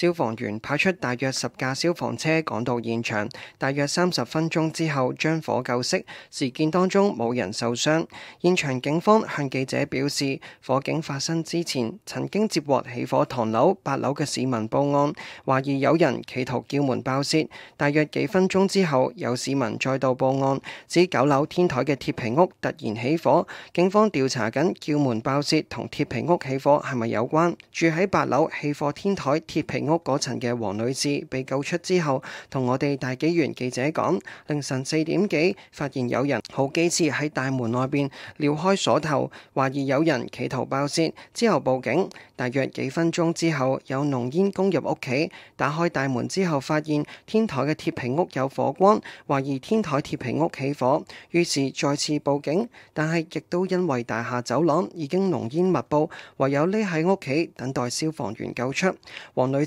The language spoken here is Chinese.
消防员派出大约十架消防车赶到现场，大约三十分钟之后将火救熄。事件当中冇人受伤。现场警方向记者表示，火警发生之前曾经接获起火唐楼八楼嘅市民报案，怀疑有人企图叫门爆窃。大约几分钟之后，有市民再度报案，指九楼天台嘅铁皮屋突然起火。警方调查紧叫门爆窃同铁皮屋起火系咪有关。住喺八楼起火天台铁皮。屋嗰层嘅黄女士被救出之后，同我哋大纪元记者讲：凌晨四点几，发现有人好几次喺大门外边撩开锁头，怀疑有人企图爆窃，之后报警。大约几分钟之后，有浓烟攻入屋企，打开大门之后，发现天台嘅铁皮屋有火光，怀疑天台铁皮屋起火，于是再次报警。但系亦都因为大厦走廊已经浓烟密布，唯有匿喺屋企等待消防员救出。黄女。